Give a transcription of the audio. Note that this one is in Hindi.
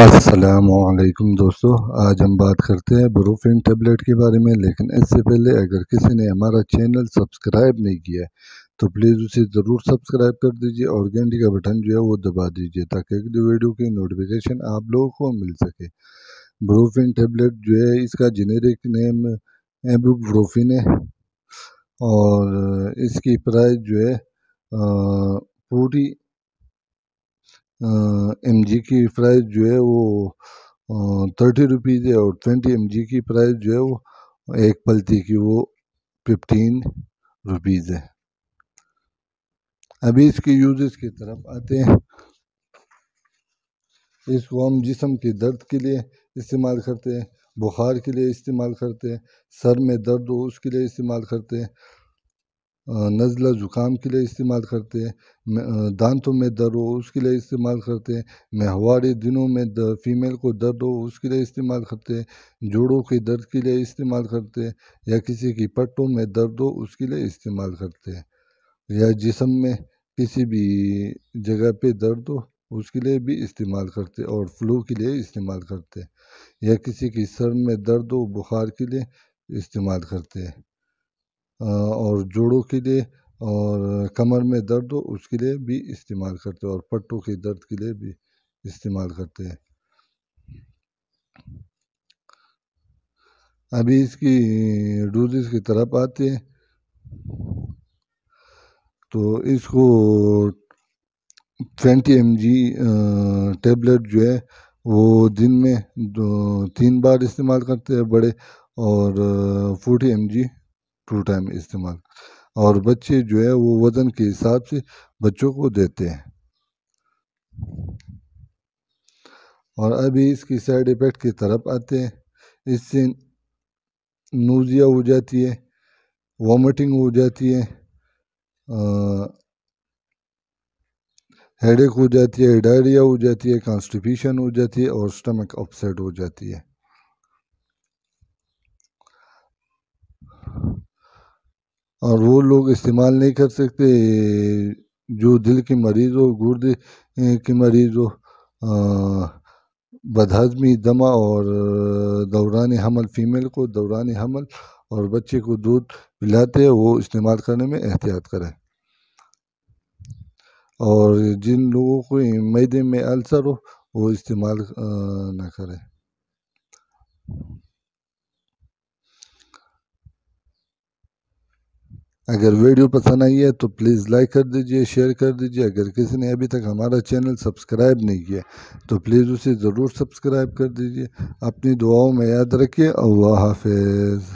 असलकम दोस्तों आज हम बात करते हैं ब्रोफिन टेबलेट के बारे में लेकिन इससे पहले अगर किसी ने हमारा चैनल सब्सक्राइब नहीं किया है तो प्लीज़ उसे ज़रूर सब्सक्राइब कर दीजिए और घंटी का बटन जो है वो दबा दीजिए ताकि अगली वीडियो की नोटिफिकेशन आप लोगों को मिल सके ब्रोफिन टेबलेट जो है इसका जेनेरिक नेम एब्रोफिन है और इसकी प्राइस जो है पूरी एम जी की प्राइस जो है वो थर्टी रुपीज़ है और ट्वेंटी एम जी की प्राइस जो है वो एक पलती की वो फिफ्टीन रुपीज़ है अभी इसके यूजेस की तरफ आते हैं इस हम जिसम के दर्द के लिए इस्तेमाल करते हैं बुखार के लिए इस्तेमाल करते हैं सर में दर्द हो उसके लिए इस्तेमाल करते हैं नज़ला ज़ुकाम के लिए इस्तेमाल करते हैं दांतों में दर्द हो उसके लिए इस्तेमाल करते हैं महवारी दिनों में फीमेल को दर्द हो उसके लिए इस्तेमाल करते हैं जोड़ों के दर्द के लिए इस्तेमाल करते हैं या किसी की पट्टों में दर्द हो उसके लिए इस्तेमाल करते हैं या जिसम में किसी भी जगह पे दर्द हो उसके लिए भी इस्तेमाल करते और फ्लू के लिए इस्तेमाल करते या किसी की सर में दर्द हो बुखार के लिए इस्तेमाल करते हैं और जोड़ों के लिए और कमर में दर्द हो उसके लिए भी इस्तेमाल करते हैं और पट्टों के दर्द के लिए भी इस्तेमाल करते हैं अभी इसकी डोजेस की तरफ आते हैं तो इसको 20 एम टेबलेट जो है वो दिन में दो तीन बार इस्तेमाल करते हैं बड़े और 40 एम टू टाइम इस्तेमाल और बच्चे जो है वो वज़न के हिसाब से बच्चों को देते हैं और अभी इसकी साइड इफ़ेक्ट की तरफ आते हैं इससे नूजिया हो जाती है वॉमिटिंग हो जाती है हेडेक हो जाती है डायरिया हो जाती है कॉन्स्टिपेशन हो जाती है और स्टमक अपसेट हो जाती है और वो लोग इस्तेमाल नहीं कर सकते जो दिल के मरीज़ हो गुर्दे के मरीज़ हो बदहजमी दमा और दौरान हमल फ़ीमेल को दौरान हमल और बच्चे को दूध पिलाते हैं वो इस्तेमाल करने में एहतियात करें और जिन लोगों को मैदे में अल्सर हो वो इस्तेमाल ना करें अगर वीडियो पसंद आई है तो प्लीज़ लाइक कर दीजिए शेयर कर दीजिए अगर किसी ने अभी तक हमारा चैनल सब्सक्राइब नहीं किया तो प्लीज़ उसे ज़रूर सब्सक्राइब कर दीजिए अपनी दुआओं में याद रखिए अल्लाह हाफिज़